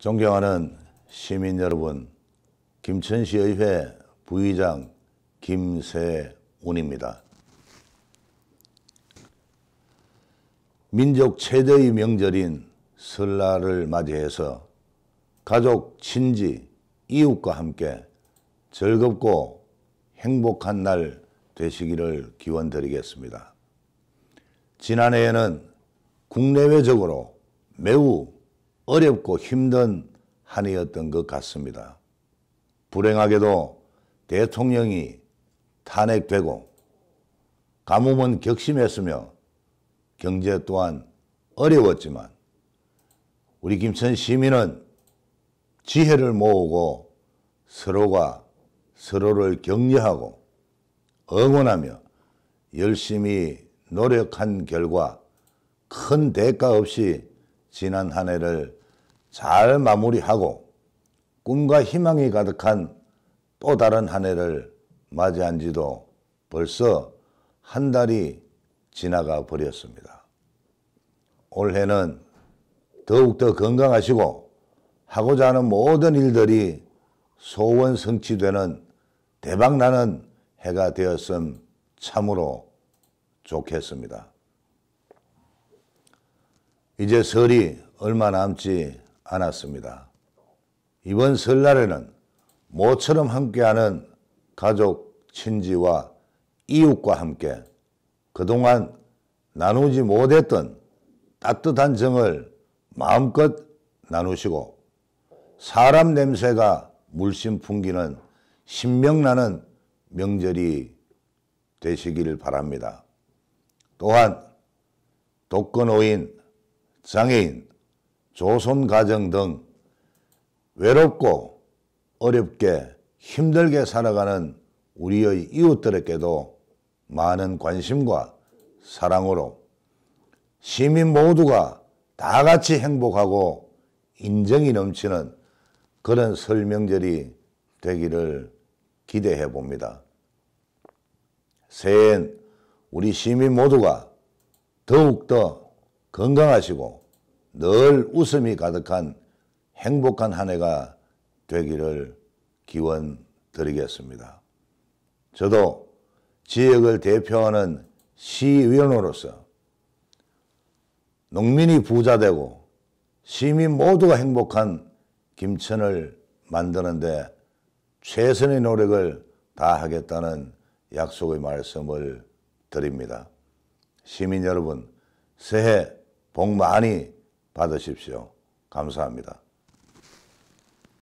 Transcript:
존경하는 시민 여러분, 김천시의회 부의장 김세운입니다. 민족 최대의 명절인 설날을 맞이해서 가족, 친지, 이웃과 함께 즐겁고 행복한 날 되시기를 기원 드리겠습니다. 지난해에는 국내외적으로 매우 어렵고 힘든 한 해였던 것 같습니다. 불행하게도 대통령이 탄핵되고 가뭄은 격심했으며 경제 또한 어려웠지만 우리 김천 시민은 지혜를 모으고 서로가 서로를 격려하고 응원하며 열심히 노력한 결과 큰 대가 없이 지난 한 해를 잘 마무리하고 꿈과 희망이 가득한 또 다른 한 해를 맞이한 지도 벌써 한 달이 지나가 버렸습니다. 올해는 더욱더 건강하시고 하고자 하는 모든 일들이 소원 성취되는 대박나는 해가 되었음 참으로 좋겠습니다. 이제 설이 얼마 남지 않았습니다. 이번 설날에는 모처럼 함께하는 가족, 친지와 이웃과 함께 그동안 나누지 못했던 따뜻한 정을 마음껏 나누시고 사람 냄새가 물씬 풍기는 신명나는 명절이 되시기를 바랍니다. 또한 독거노인 장애인, 조선가정 등 외롭고 어렵게 힘들게 살아가는 우리의 이웃들에게도 많은 관심과 사랑으로 시민 모두가 다 같이 행복하고 인정이 넘치는 그런 설명절이 되기를 기대해 봅니다. 새해엔 우리 시민 모두가 더욱더 건강하시고 늘 웃음이 가득한 행복한 한 해가 되기를 기원 드리겠습니다. 저도 지역을 대표하는 시위원으로서 농민이 부자되고 시민 모두가 행복한 김천을 만드는데 최선의 노력을 다하겠다는 약속의 말씀을 드립니다. 시민 여러분, 새해 복 많이 받으십시오. 감사합니다.